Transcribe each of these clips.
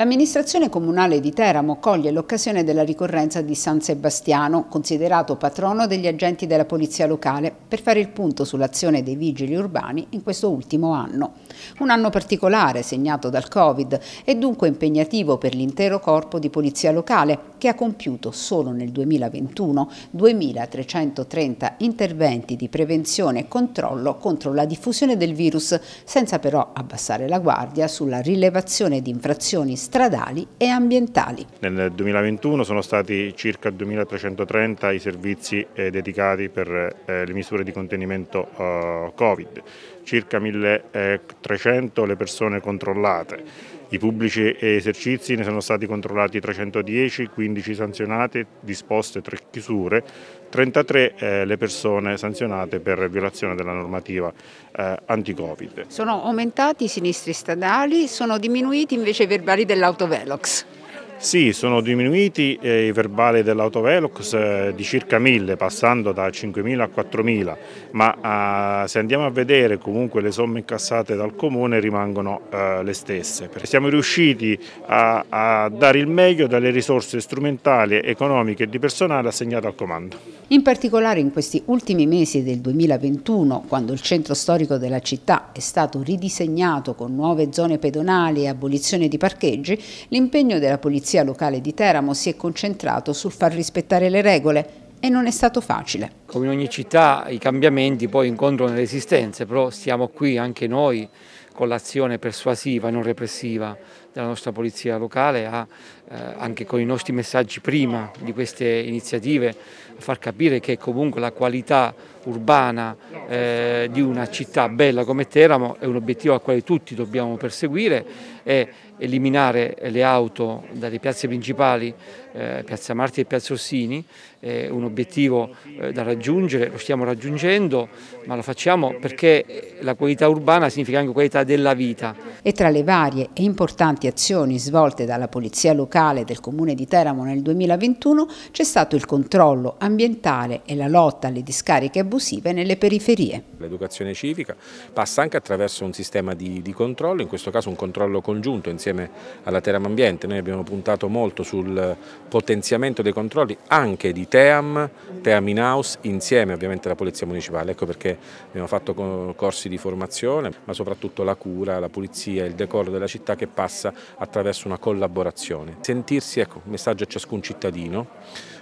L'amministrazione comunale di Teramo coglie l'occasione della ricorrenza di San Sebastiano, considerato patrono degli agenti della polizia locale, per fare il punto sull'azione dei vigili urbani in questo ultimo anno. Un anno particolare segnato dal Covid e dunque impegnativo per l'intero corpo di polizia locale che ha compiuto solo nel 2021 2.330 interventi di prevenzione e controllo contro la diffusione del virus, senza però abbassare la guardia sulla rilevazione di infrazioni stradali stradali e ambientali. Nel 2021 sono stati circa 2.330 i servizi eh, dedicati per eh, le misure di contenimento eh, Covid, circa 1.300 le persone controllate i pubblici esercizi ne sono stati controllati 310, 15 sanzionate, disposte 3 chiusure, 33 eh, le persone sanzionate per violazione della normativa eh, anti-Covid. Sono aumentati i sinistri stradali, sono diminuiti invece i verbali dell'autovelox. Sì, sono diminuiti eh, i verbali dell'autovelox eh, di circa 1000, passando da 5.000 a 4.000, ma eh, se andiamo a vedere comunque le somme incassate dal comune rimangono eh, le stesse. Siamo riusciti a, a dare il meglio dalle risorse strumentali, economiche e di personale assegnate al comando. In particolare in questi ultimi mesi del 2021, quando il centro storico della città è stato ridisegnato con nuove zone pedonali e abolizione di parcheggi, l'impegno della polizia polizia locale di Teramo si è concentrato sul far rispettare le regole e non è stato facile. Come in ogni città i cambiamenti poi incontrano le resistenze, però stiamo qui anche noi con l'azione persuasiva e non repressiva della nostra polizia locale a, eh, anche con i nostri messaggi prima di queste iniziative a far capire che comunque la qualità urbana eh, di una città bella come Teramo è un obiettivo al quale tutti dobbiamo perseguire e eliminare le auto dalle piazze principali, eh, Piazza Marti e Piazza Orsini, è un obiettivo eh, da raggiungere, lo stiamo raggiungendo, ma lo facciamo perché la qualità urbana significa anche qualità della vita. E tra le varie e importanti importanti azioni svolte dalla Polizia Locale del Comune di Teramo nel 2021 c'è stato il controllo ambientale e la lotta alle discariche abusive nelle periferie. L'educazione civica passa anche attraverso un sistema di, di, controllo, in questo caso un controllo congiunto insieme alla Teramo Ambiente. Noi abbiamo puntato molto sul potenziamento dei controlli anche di Team, Team in House, insieme ovviamente alla Polizia Municipale. Ecco perché abbiamo fatto corsi di formazione, ma soprattutto la cura, la pulizia, il decoro della città che passa differenza attraverso una collaborazione. Sentirsi, ecco, un messaggio a ciascun cittadino,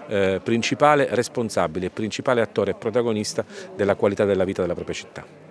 eh, principale responsabile, principale attore e protagonista della qualità della vita della propria città.